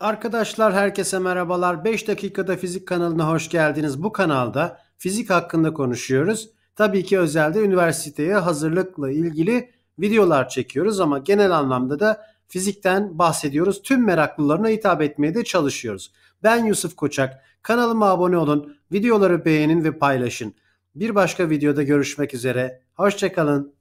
Arkadaşlar herkese merhabalar. 5 dakikada fizik kanalına hoş geldiniz. Bu kanalda fizik hakkında konuşuyoruz. Tabii ki özelde üniversiteye hazırlıkla ilgili videolar çekiyoruz ama genel anlamda da fizikten bahsediyoruz. Tüm meraklılarına hitap etmeye de çalışıyoruz. Ben Yusuf Koçak. Kanalıma abone olun, videoları beğenin ve paylaşın. Bir başka videoda görüşmek üzere. Hoşçakalın.